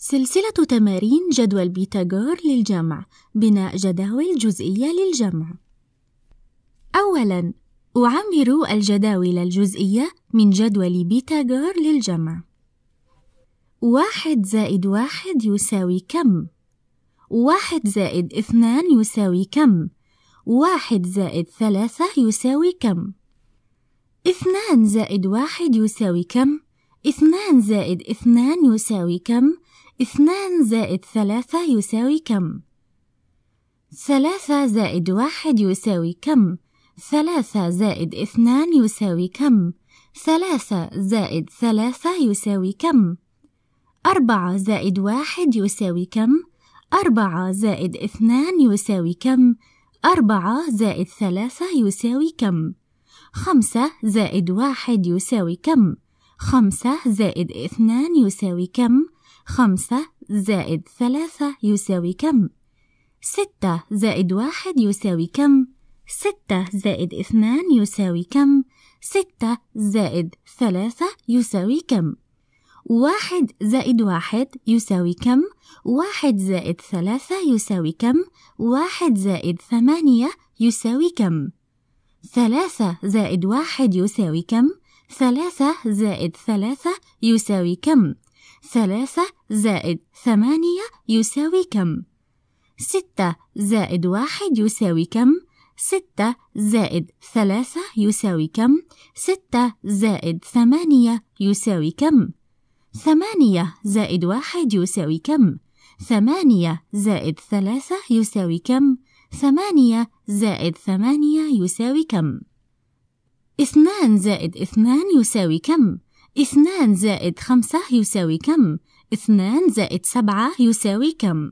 سلسلة تمارين جدول بيتاغور للجمع بناء جداول جزئية للجمع أولاً أعمر الجداول الجزئية من جدول بيتاغور للجمع واحد زائد واحد يساوي كم؟ واحد زائد اثنان يساوي كم؟ واحد زائد ثلاثة يساوي كم؟ اثنان زائد واحد يساوي كم؟ اثنان زائد اثنان يساوي كم؟ يساوي كم؟ اثنان زائد ثلاثة يساوي كم؟ ثلاثة زائد واحد يساوي كم؟ ثلاثة زائد اثنان يساوي كم؟ ثلاثة زائد ثلاثة يساوي كم؟ أربعة زائد واحد يساوي كم؟ أربعة زائد اثنان يساوي كم؟ أربعة زائد ثلاثة يساوي كم؟ خمسة زائد واحد يساوي كم؟ خمسة زائد اثنان يساوي كم؟ خمسة زائد ثلاثة يساوي كم؟ ستة زائد واحد يساوي كم؟ ستة زائد اثنان يساوي كم؟ ستة زائد ثلاثة يساوي كم؟ واحد زائد واحد يساوي كم؟ واحد زائد ثلاثة يساوي كم؟ واحد زائد ثمانية يساوي كم؟ ثلاثة زائد واحد يساوي كم؟ ثلاثة زائد ثلاثة يساوي كم؟ ثلاثة زائد ثمانية يساوي كم؟ ستة زائد واحد يساوي كم؟ ستة زائد ثلاثة يساوي كم؟ ستة زائد ثمانية يساوي كم؟ ثمانية زائد واحد يساوي كم؟ ثمانية زائد ثلاثة يساوي كم؟ ثمانية زائد ثمانية يساوي كم؟ اثنان زائد اثنان يساوي كم؟ اثنان زائد خمسة يساوي كم؟ اثنان زائد سبعة يساوي كم؟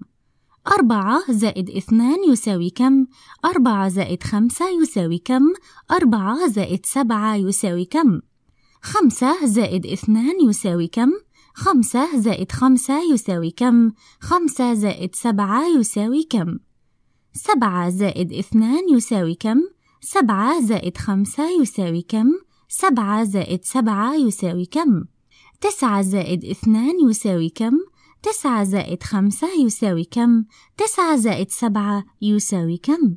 أربعة زائد اثنان يساوي كم؟ أربعة زائد خمسة يساوي كم؟ أربعة زائد سبعة يساوي كم؟ خمسة زائد اثنان يساوي كم؟ خمسة زائد خمسة يساوي كم؟ خمسة زائد سبعة يساوي كم؟ سبعة زائد اثنان يساوي كم؟ سبعة زائد خمسة يساوي كم؟ سبعة زائد سبعة يساوي كم؟ تسعة زائد اثنان يساوي كم؟ تسعة زائد خمسة يساوي كم؟ تسعة زائد سبعة يساوي كم؟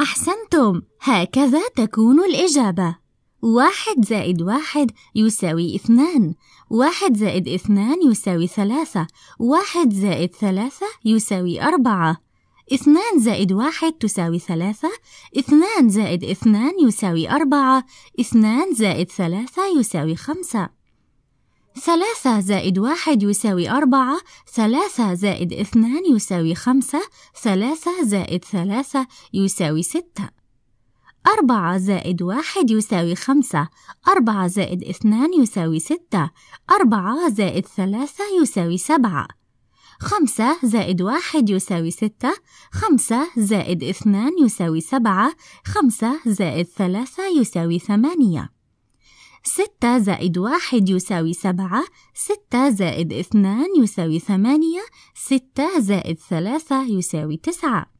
أحسنتم، هكذا تكون الإجابة. واحد زائد واحد يساوي اثنان واحد زائد اثنان يساوي ثلاثة واحد زائد ثلاثة يساوي أربعة اثنان زائد واحد تساوي ثلاثة اثنان زائد اثنان يساوي أربعة اثنان زائد ثلاثة يساوي خمسة ثلاثة زائد واحد يساوي أربعة ثلاثة زائد اثنان يساوي خمسة ثلاثة زائد ثلاثة يساوي ستة أربعة زائد واحد يساوي خمسة أربعة زائد اثنان يساوي ستة أربعة زائد ثلاثة يساوي سبعة خمسة زائد واحد يساوي ستة خمسة زائد اثنان يساوي سبعة خمسة زائد ثلاثة يساوي ثمانية ستة زائد واحد يساوي سبعة ستة زائد اثنان يساوي ثمانية ستة زائد ثلاثة يساوي تسعة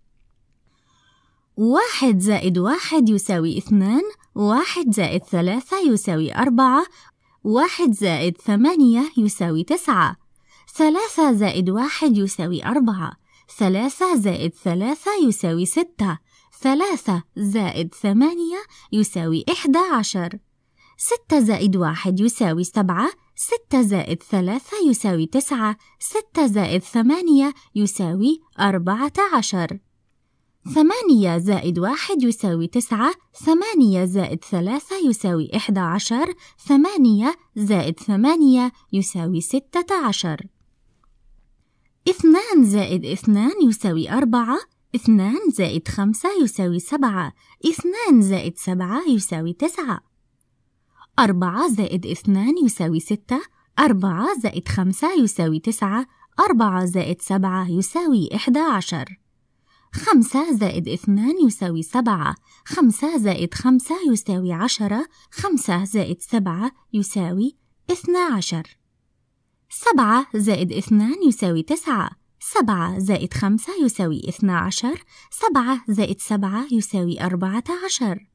واحد زائد واحد يساوي اثنان واحد زائد ثلاثة يساوي أربعة واحد زائد ثمانية يساوي تسعة ثلاثة زائد واحد يساوي أربعة ثلاثة زائد ثلاثة يساوي ستة ثلاثة زائد ثمانية يساوي إحدى عشر ستة زائد واحد يساوي سبعة ستة زائد ثلاثة يساوي تسعة ستة زائد ثمانية يساوي أربعة عشر ثمانية زائد واحد يساوي تسعة ثمانية زائد ثلاثة يساوي إحدى عشر ثمانية زائد ثمانية يساوي ستة عشر اثنان زائد اثنان يساوي أربعة اثنان زائد خمسة يساوي سبعة اثنان زائد سبعة يساوي تسعة أربعة زائد اثنان يساوي ستة أربعة زائد خمسة يساوي تسعة أربعة زائد سبعة يساوي إحدى عشر خمسة زائد اثنان يساوي سبعة خمسة زائد خمسة يساوي عشرة خمسة زائد سبعة يساوي اثنا عشر سبعة زائد اثنان يساوي تسعة سبعة زائد خمسة يساوي اثنا عشر سبعة زائد سبعة يساوي أربعة عشر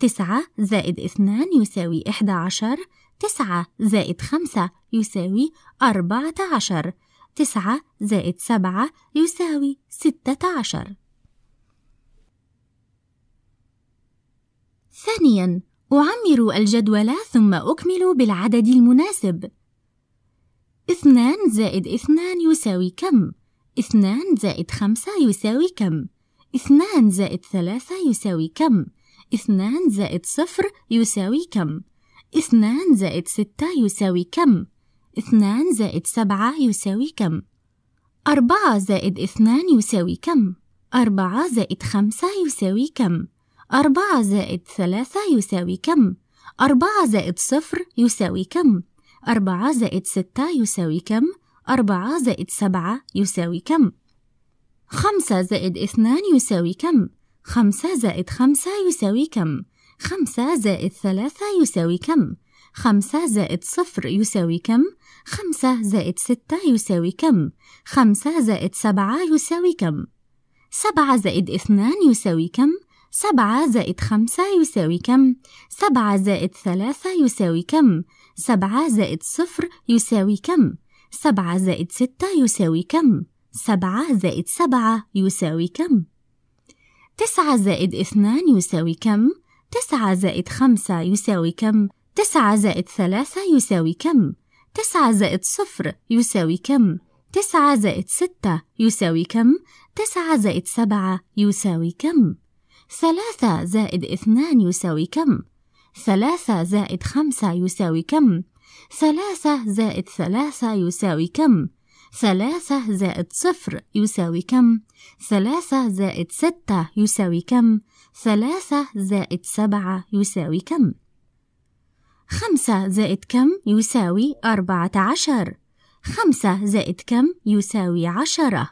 تسعة زائد اثنان يساوي إحدى عشر تسعة زائد خمسة يساوي أربعة عشر تسعة زائد سبعة يساوي ستة عشر ثانياً أعمر الجدول ثم أكمل بالعدد المناسب اثنان زائد اثنان يساوي كم؟ اثنان زائد خمسة يساوي كم؟ اثنان زائد ثلاثة يساوي كم؟ اثنان زائد صفر يساوي كم؟ اثنان زائد ستة يساوي كم؟ 2 زائد 7 يساوي كم؟ 4 زائد 2 يساوي كم؟ 4 زائد 5 يساوي كم؟ 4 زائد 3 يساوي كم؟ 4 زائد 0 يساوي كم؟ 4 زائد 6 يساوي كم؟ 4 زائد 7 يساوي كم؟ 5 زائد 2 يساوي كم؟ 5 زائد 5 يساوي كم؟ 5 زائد 3 يساوي كم؟ 5 زائد 0 يساوي كم؟ خمسة زائد ستة يساوي كم؟ خمسة زائد سبعة يساوي كم؟ سبعة زائد اثنان يساوي كم؟ سبعة زائد خمسة يساوي كم؟ سبعة زائد ثلاثة يساوي كم؟ سبعة زائد صفر يساوي كم؟ سبعة زائد ستة يساوي كم؟ سبعة زائد سبعة يساوي كم؟ تسعة زائد اثنان يساوي كم؟ تسعة زائد خمسة يساوي كم؟ تسعة زائد ثلاثة يساوي كم؟ تسعة زائد صفر يساوي كم؟ تسعة زائد ستة يساوي كم؟ تسعة زائد سبعة يساوي كم؟ ثلاثة زائد اثنان يساوي كم؟ ثلاثة زائد خمسة يساوي كم؟ ثلاثة زائد ثلاثة يساوي كم؟ ثلاثة زائد صفر يساوي كم؟ ثلاثة زائد ستة يساوي كم؟ ثلاثة زائد سبعة يساوي كم؟ خمسة زائد كم يساوي أربعة عشر خمسة زائد كم يساوي عشرة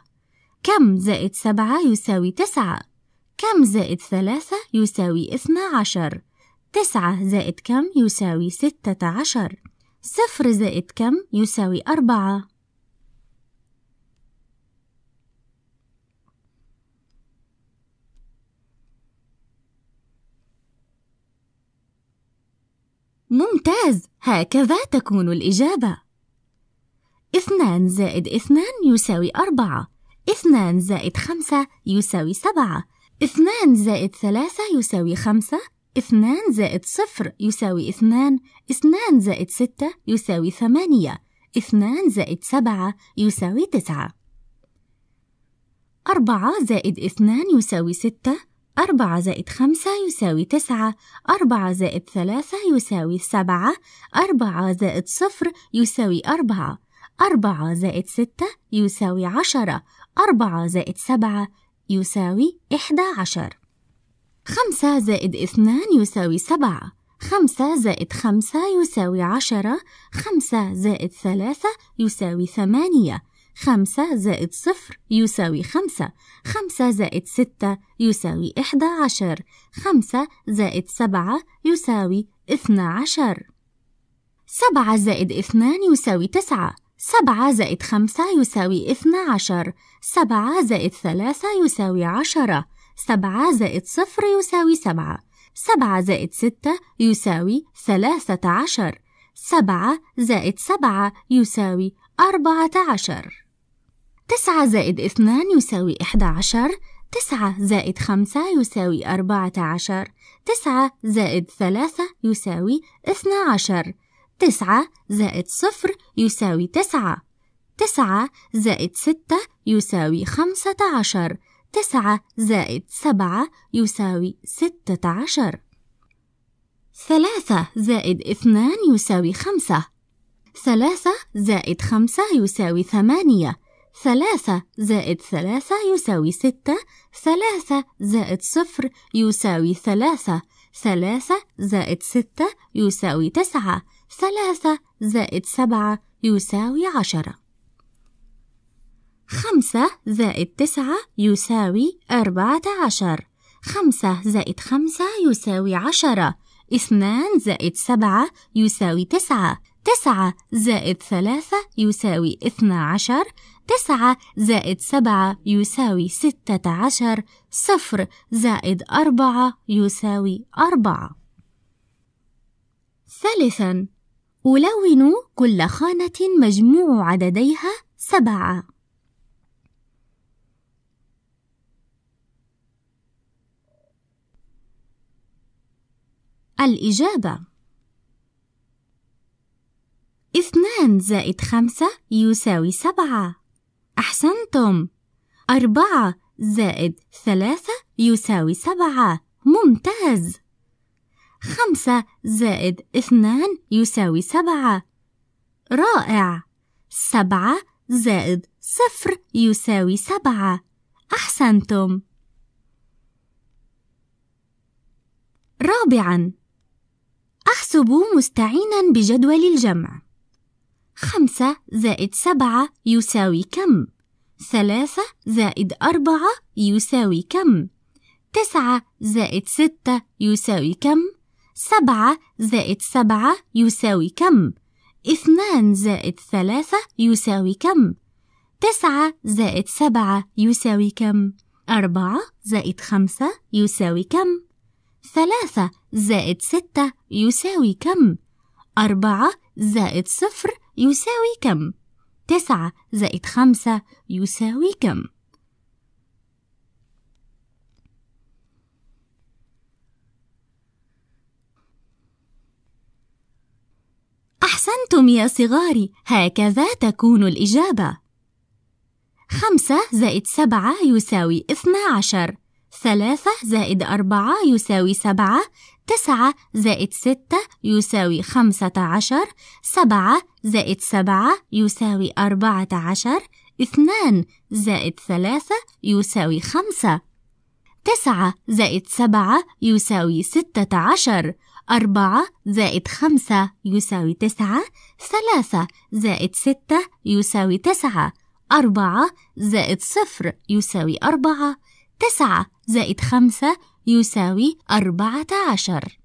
كم زائد سبعة يساوي تسعة كم زائد ثلاثة يساوي اثنا عشر تسعة زائد كم يساوي ستة عشر صفر زائد كم يساوي أربعة ممتاز هكذا تكون الإجابة اثنان زائد اثنان يساوي أربعة اثنان زائد خمسة يساوي سبعة اثنان زائد ثلاثة يساوي خمسة اثنان زائد صفر يساوي اثنان اثنان زائد ستة يساوي ثمانية اثنان زائد سبعة يساوي تسعة أربعة زائد اثنان يساوي ستة أربعة زائد خمسة يساوي تسعة أربعة زائد ثلاثة يساوي سبعة أربعة زائد صفر يساوي أربعة أربعة زائد ستة يساوي عشرة أربعة زائد سبعة يساوي إحدى عشر خمسة زائد اثنان يساوي سبعة خمسة زائد خمسة يساوي عشرة خمسة زائد ثلاثة يساوي ثمانية خمسة زائد صفر يساوي خمسة خمسة زائد ستة يساوي إحدى عشر خمسة زائد سبعة يساوي 12 عشر سبعة زائد اثنان يساوي تسعة سبعة زائد خمسة يساوي 12 عشر سبعة زائد ثلاثة يساوي عشرة سبعة زائد صفر يساوي سبعة سبعة زائد ستة يساوي ثلاثة عشر سبعة زائد سبعة يساوي أربعة عشر تسعة زائد اثنان يساوي إحدى عشر تسعة زائد خمسة يساوي أربعة عشر تسعة زائد ثلاثة يساوي اثنى عشر تسعة زائد صفر يساوي تسعة تسعة زائد ستة يساوي خمسة عشر تسعة زائد سبعة يساوي ستة عشر ثلاثة زائد اثنان يساوي خمسة ثلاثة زائد خمسة يساوي ثمانية ثلاثة زائد ثلاثة يساوي ستة ثلاثة زائد صفر يساوي ثلاثة ثلاثة زائد ستة يساوي تسعة ثلاثة زائد سبعة يساوي عشرة خمسة زائد تسعة يساوي أربعة عشر خمسة زائد خمسة يساوي عشرة اثنان زائد سبعة يساوي تسعة تسعة زائد ثلاثة يساوي اثنا عشر تسعة زائد سبعة يساوي ستة عشر صفر زائد أربعة يساوي أربعة ثالثاً ألون كل خانة مجموع عدديها سبعة الإجابة اثنان زائد خمسة يساوي سبعة أحسنتم أربعة زائد ثلاثة يساوي سبعة ممتاز خمسة زائد اثنان يساوي سبعة رائع سبعة زائد صفر يساوي سبعة أحسنتم رابعاً أحسب مستعيناً بجدول الجمع خمسة زائد سبعة يساوي كم؟ ثلاثة زائد أربعة يساوي كم؟ تسعة زائد ستة يساوي كم؟ سبعة زائد سبعة يساوي كم؟ اثنان زائد ثلاثة يساوي كم؟ تسعة زائد سبعة يساوي كم؟ أربعة زائد خمسة يساوي كم؟ ثلاثة زائد ستة يساوي كم؟ أربعة زائد صفر يساوي كم؟ تسعة زائد خمسة يساوي كم؟ أحسنتم يا صغاري هكذا تكون الإجابة خمسة زائد سبعة يساوي اثنا عشر ثلاثة زائد أربعة يساوي سبعة تسعة زائد ستة يساوي خمسة عشر سبعة زائد سبعة يساوي أربعة عشر اثنان زائد ثلاثة يساوي خمسة تسعة زائد سبعة يساوي ستة عشر أربعة زائد خمسة يساوي تسعة ثلاثة زائد ستة يساوي تسعة أربعة زائد صفر يساوي أربعة تسعة زائد خمسة يساوي أربعة عشر